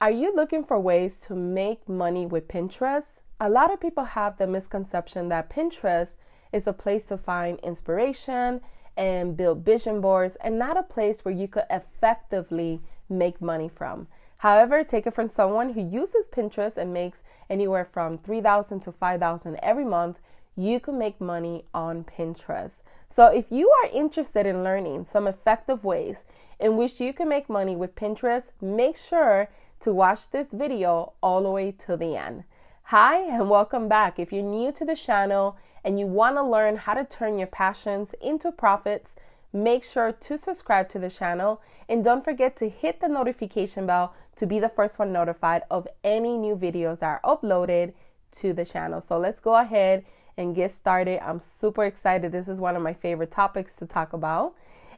Are you looking for ways to make money with Pinterest? A lot of people have the misconception that Pinterest is a place to find inspiration and build vision boards and not a place where you could effectively make money from. However, take it from someone who uses Pinterest and makes anywhere from 3000 to 5000 every month, you can make money on Pinterest. So, if you are interested in learning some effective ways in which you can make money with Pinterest, make sure to watch this video all the way to the end. Hi and welcome back. If you're new to the channel and you want to learn how to turn your passions into profits, make sure to subscribe to the channel and don't forget to hit the notification bell to be the first one notified of any new videos that are uploaded to the channel. So let's go ahead and get started. I'm super excited. This is one of my favorite topics to talk about.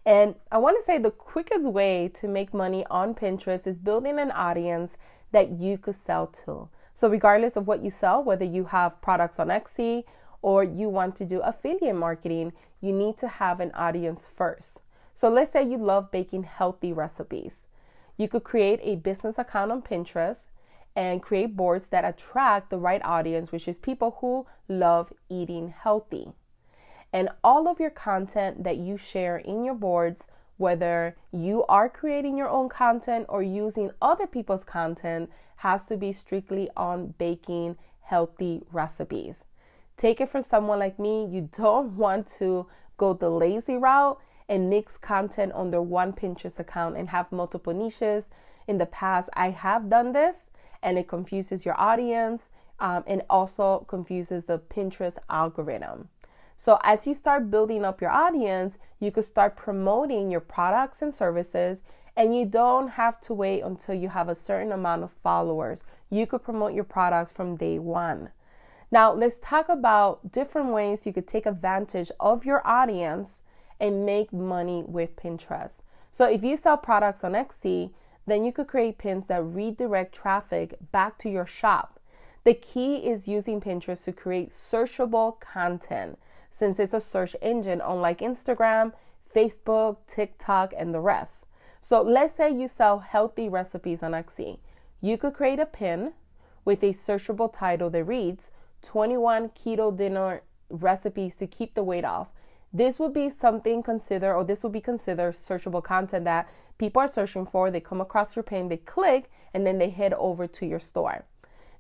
And I want to say the quickest way to make money on Pinterest is building an audience that you could sell to. So, regardless of what you sell, whether you have products on Etsy or you want to do affiliate marketing, you need to have an audience first. So, let's say you love baking healthy recipes. You could create a business account on Pinterest and create boards that attract the right audience, which is people who love eating healthy and all of your content that you share in your boards, whether you are creating your own content or using other people's content, has to be strictly on baking healthy recipes. Take it from someone like me, you don't want to go the lazy route and mix content under one Pinterest account and have multiple niches. In the past, I have done this and it confuses your audience um, and also confuses the Pinterest algorithm. So, as you start building up your audience, you could start promoting your products and services, and you don't have to wait until you have a certain amount of followers. You could promote your products from day one. Now, let's talk about different ways you could take advantage of your audience and make money with Pinterest. So, if you sell products on Etsy, then you could create pins that redirect traffic back to your shop the key is using Pinterest to create searchable content since it's a search engine, unlike Instagram, Facebook, TikTok, and the rest. So let's say you sell healthy recipes on Etsy. You could create a pin with a searchable title that reads 21 keto dinner recipes to keep the weight off. This would be something considered, or this would be considered searchable content that people are searching for. They come across your pin, they click, and then they head over to your store.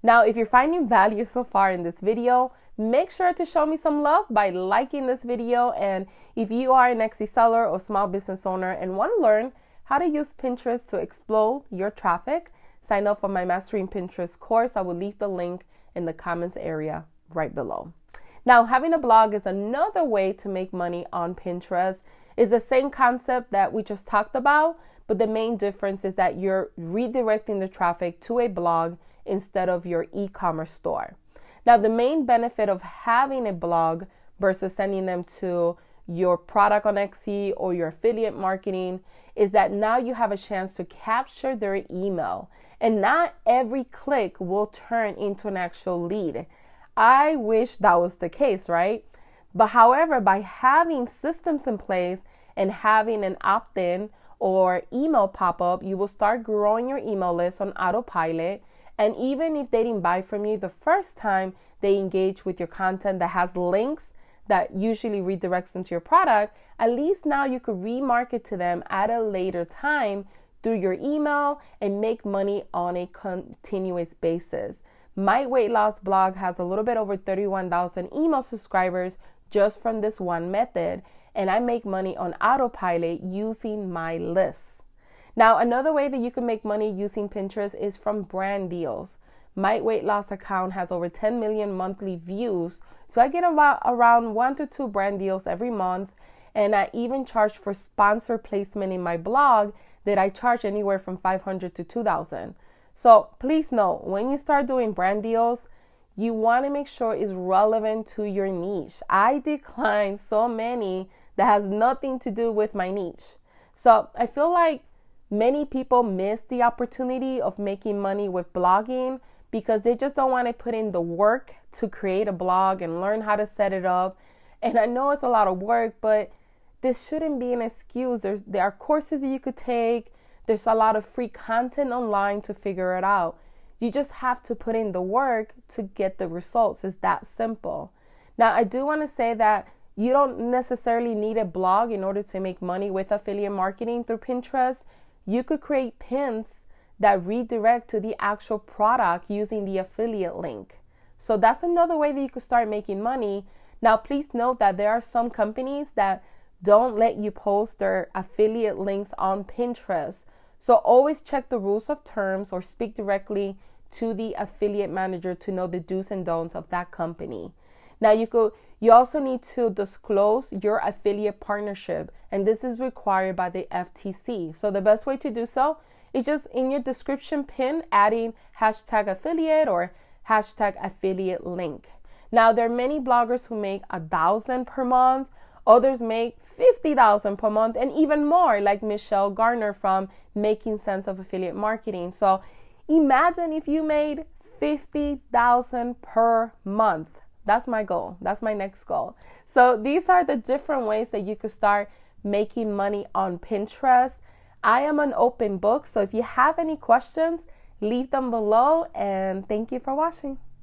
Now, if you're finding value so far in this video, make sure to show me some love by liking this video. And if you are an Etsy seller or small business owner and want to learn how to use Pinterest to explode your traffic, sign up for my Mastering Pinterest course. I will leave the link in the comments area right below. Now, having a blog is another way to make money on Pinterest. It's the same concept that we just talked about, but the main difference is that you're redirecting the traffic to a blog instead of your e commerce store. Now, the main benefit of having a blog versus sending them to your product on Etsy or your affiliate marketing is that now you have a chance to capture their email. And not every click will turn into an actual lead. I wish that was the case, right? But however, by having systems in place and having an opt in or email pop up, you will start growing your email list on autopilot and even if they didn't buy from you the first time, they engage with your content that has links that usually redirects them to your product. At least now you could remarket to them at a later time through your email and make money on a continuous basis. My weight loss blog has a little bit over 31,000 email subscribers just from this one method, and I make money on autopilot using my list. Now, another way that you can make money using Pinterest is from brand deals. My weight loss account has over 10 million monthly views, so I get about around one to two brand deals every month, and I even charge for sponsor placement in my blog that I charge anywhere from 500 to 2000. So, please note when you start doing brand deals, you want to make sure it's relevant to your niche. I decline so many that has nothing to do with my niche. So, I feel like Many people miss the opportunity of making money with blogging because they just don't want to put in the work to create a blog and learn how to set it up. And I know it's a lot of work, but this shouldn't be an excuse. There's, there are courses you could take, there's a lot of free content online to figure it out. You just have to put in the work to get the results. It's that simple. Now, I do want to say that you don't necessarily need a blog in order to make money with affiliate marketing through Pinterest. You could create pins that redirect to the actual product using the affiliate link. So that's another way that you could start making money. Now, please note that there are some companies that don't let you post their affiliate links on Pinterest. So always check the rules of terms or speak directly to the affiliate manager to know the do's and don'ts of that company. Now you could you also need to disclose your affiliate partnership, and this is required by the FTC. So the best way to do so is just in your description pin adding hashtag affiliate or hashtag affiliate link. Now there are many bloggers who make a thousand per month, others make 50,000 per month and even more like Michelle Garner from Making Sense of Affiliate Marketing. So imagine if you made 50,000 per month. That's my goal. That's my next goal. So these are the different ways that you could start making money on Pinterest. I am an open book, so if you have any questions, leave them below and thank you for watching.